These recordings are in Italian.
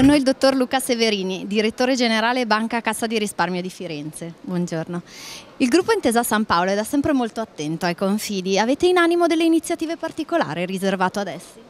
Con noi il dottor Luca Severini, direttore generale Banca Cassa di Risparmio di Firenze. Buongiorno. Il gruppo Intesa San Paolo è da sempre molto attento ai confidi. Avete in animo delle iniziative particolari riservato ad essi?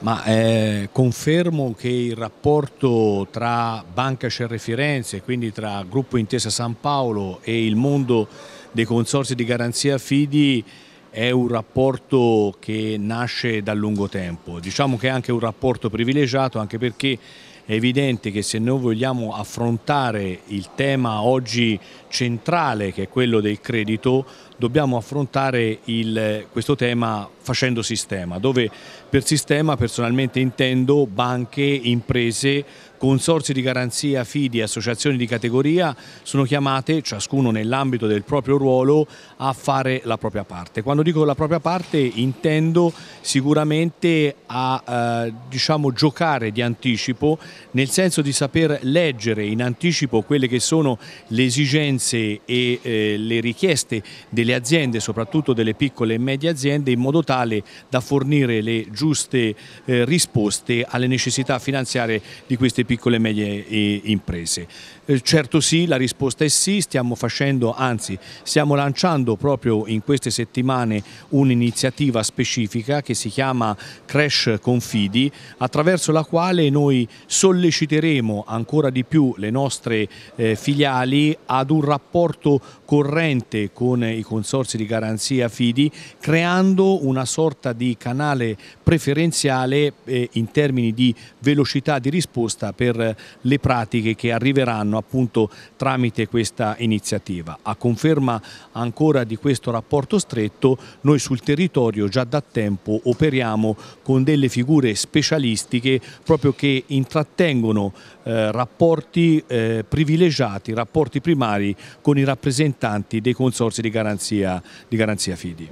Ma eh, confermo che il rapporto tra Banca CR Firenze, quindi tra Gruppo Intesa San Paolo e il mondo dei consorsi di garanzia FIDI è un rapporto che nasce da lungo tempo, diciamo che è anche un rapporto privilegiato anche perché è evidente che se noi vogliamo affrontare il tema oggi centrale che è quello del credito dobbiamo affrontare il, questo tema facendo sistema, dove per sistema personalmente intendo banche, imprese, consorsi di garanzia, fidi, associazioni di categoria sono chiamate, ciascuno nell'ambito del proprio ruolo, a fare la propria parte. Quando dico la propria parte intendo sicuramente a eh, diciamo, giocare di anticipo, nel senso di saper leggere in anticipo quelle che sono le esigenze e eh, le richieste delle delle aziende, soprattutto delle piccole e medie aziende, in modo tale da fornire le giuste eh, risposte alle necessità finanziarie di queste piccole e medie e eh, imprese. Eh, certo sì, la risposta è sì, stiamo facendo, anzi stiamo lanciando proprio in queste settimane un'iniziativa specifica che si chiama Crash Confidi, attraverso la quale noi solleciteremo ancora di più le nostre eh, filiali ad un rapporto corrente con i consorsi di garanzia FIDI creando una sorta di canale preferenziale eh, in termini di velocità di risposta per le pratiche che arriveranno appunto tramite questa iniziativa. A conferma ancora di questo rapporto stretto noi sul territorio già da tempo operiamo con delle figure specialistiche proprio che intrattengono eh, rapporti eh, privilegiati, rapporti primari con i rappresentanti rappresentanti dei consorsi di garanzia, di garanzia fidi?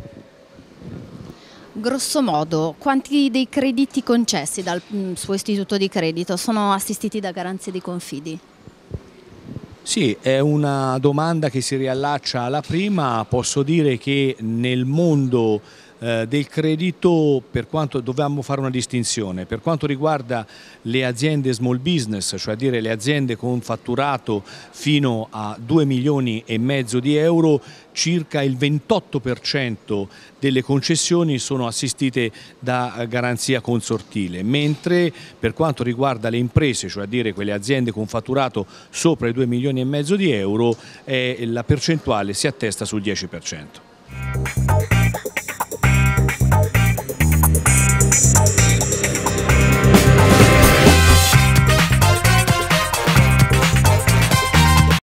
Grosso modo, quanti dei crediti concessi dal mm, suo istituto di credito sono assistiti da garanzie di confidi? Sì, è una domanda che si riallaccia alla prima, posso dire che nel mondo eh, del credito per quanto dovevamo fare una distinzione per quanto riguarda le aziende small business cioè dire le aziende con fatturato fino a 2 milioni e mezzo di euro circa il 28% delle concessioni sono assistite da eh, garanzia consortile, mentre per quanto riguarda le imprese, cioè a dire quelle aziende con fatturato sopra i 2 milioni e mezzo di euro, eh, la percentuale si attesta sul 10%.